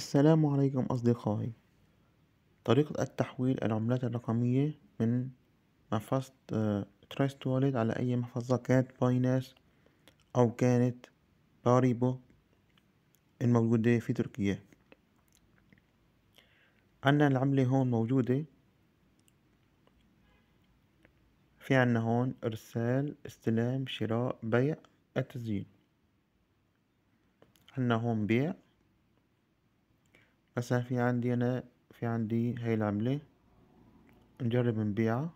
السلام عليكم أصدقائي طريقة التحويل العملات الرقمية من محفظة تراست آه، والد على أي محفظة كانت بايناس أو كانت باريبو الموجودة في تركيا عنا العملة هون موجودة في عنا هون إرسال استلام شراء بيع التسجيل عنا هون بيع هسه في عندي أنا في عندي هاي العملة نجرب نبيعها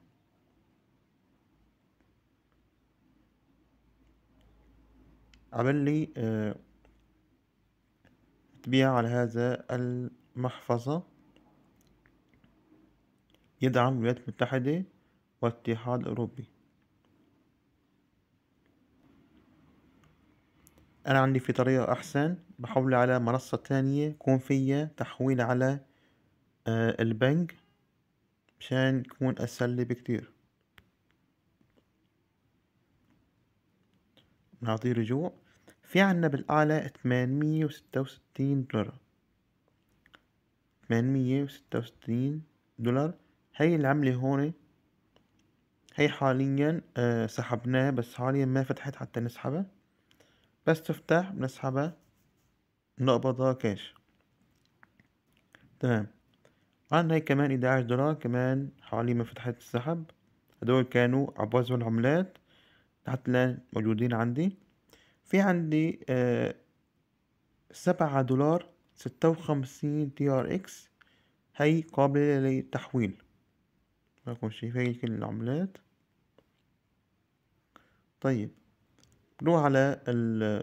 عمل لي أه تبيع على هذا المحفظة يدعم الولايات المتحدة والاتحاد الأوروبي أنا عندي في طريقة أحسن بحولها على منصة تانية يكون فيها تحويل على آه، البنك مشان يكون أسهل لي بكتير نعطيه رجوع في عنا بالأعلى 866 وستة وستين دولار 866 وستة وستين دولار هاي العملة هون هي حاليا آه، سحبناها بس حاليا ما فتحت حتى نسحبها بس تفتح بنسحبها بنقبضها اه كاش تمام عندنا هي كمان ايد عشر دولار كمان حوالي ما فتحت السحب هدول كانوا عباز والعملات لحد الآن موجودين عندي في عندي آه، سبعة دولار ستة وخمسين تي ار اكس هي قابلة للتحويل راكم شايفين كل العملات طيب نروح على ال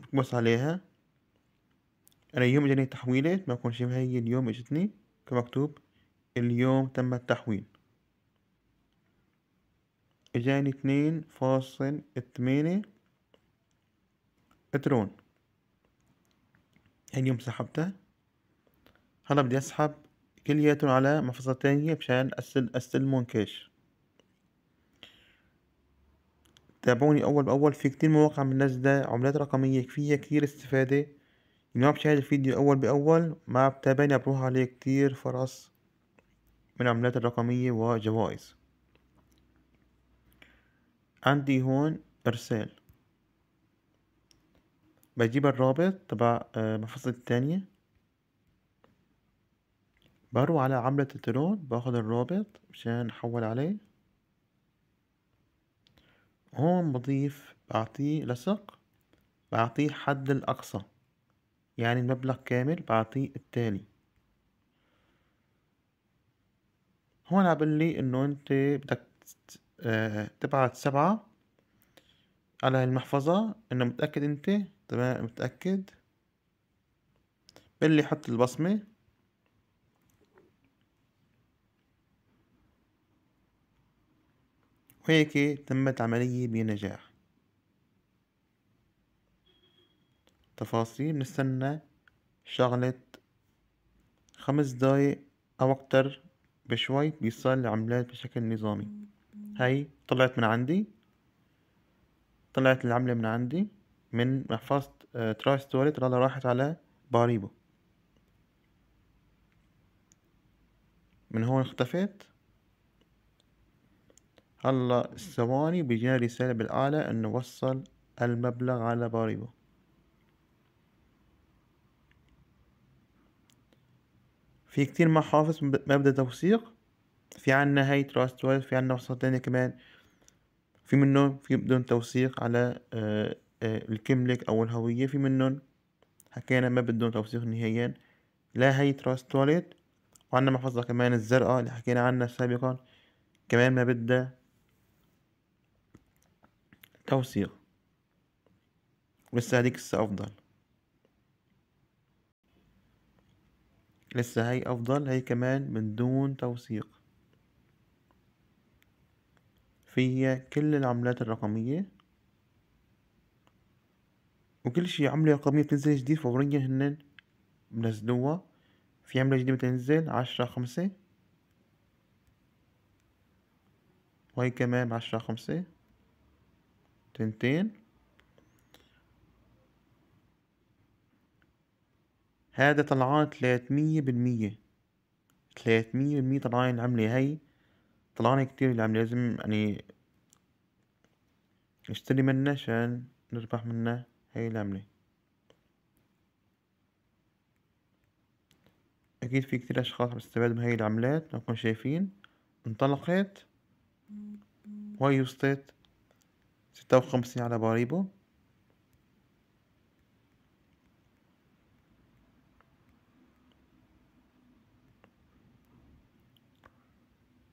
نكبس عليها أنا اليوم إجاني تحويلات ما أكونش هي اليوم إجتني كمكتوب اليوم تم التحويل إجاني اتنين فاصل ثمانية اترون اليوم سحبته هلا بدي أسحب كلياتهم على محفظة تانية مشان أستلمون كاش تابعوني اول باول في كتير مواقع من الناس ده عملات رقمية فيها كتير استفادة ان هو بشاهد الفيديو اول باول ما بتابعني بروح عليه كتير فرص من العملات الرقمية وجوائز عندي هون ارسال بجيب الرابط تبع آه، محفظتي التانية بروح على عملة الترون باخد الرابط مشان احول عليه هون بضيف بعطيه لصق بعطيه حد الأقصى يعني المبلغ كامل بعطيه التالي هون عبل لي انه انت بدك آه، تبعت سبعة على المحفظة انه متأكد انت تمام متأكد بلي حط البصمة وهيك تمت العملية بنجاح تفاصيل نستنى شغلة خمس دقايق أو أكتر بشوي بيصل العملات بشكل نظامي هاي طلعت من عندي طلعت العملة من عندي من محفظة تراي ستوري طلعت راحت على باريبو من هون اختفت هلا الثواني بيجينا رسالة بالآلة إنه وصل المبلغ على ضريبه في كتير محافظ مبدأ توثيق في عنا هاي تراست ويل في عنا وسط تانية كمان في منهم في بدون توثيق على آه، آه، الكملك أو الهوية في منهم حكينا ما بدون توثيق نهائيا لا هي تراست والد وعنا محفظة كمان الزرقاء اللي حكينا عنها سابقا كمان ما بدها توثيق لسه هديك لسه أفضل لسه هاي أفضل هي كمان من دون توثيق فيها كل العملات الرقمية وكل شي عملة رقمية بتنزل جديد فوريا هن بنزلوها في عملة جديدة بتنزل عشرة خمسة وهي كمان عشرة خمسة تنتين هذا طلعان تلاتمية بالمية تلاتمية بالمية طلعان العملة هاي طلعان كتير العملة لازم يعني نشتري منه عشان نربح منه هاي العملة أكيد في كتير أشخاص بيستفادوا من هاي العملات نكون شايفين انطلقت ويسطت ستة وخمسين على باريبو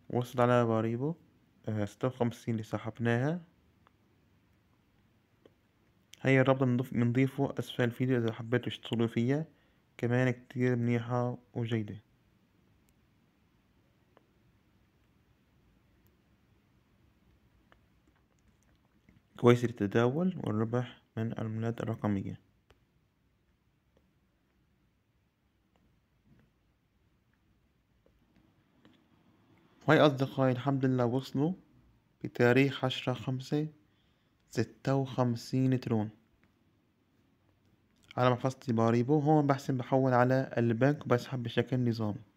وصل على باريبو آه، ستة وخمسين اللي سحبناها هيا الرابط بنضيفه أسفل الفيديو إذا حبيتوا تشتغلوا فيها كمان كتير منيحة وجيدة كويس للتداول والربح من العملات الرقمية هاي أصدقائي الحمد لله وصلوا بتاريخ عشرة خمسة ستة وخمسين ترون على محفظتي باريبو هون بحسب بحول على البنك وبسحب بشكل نظامي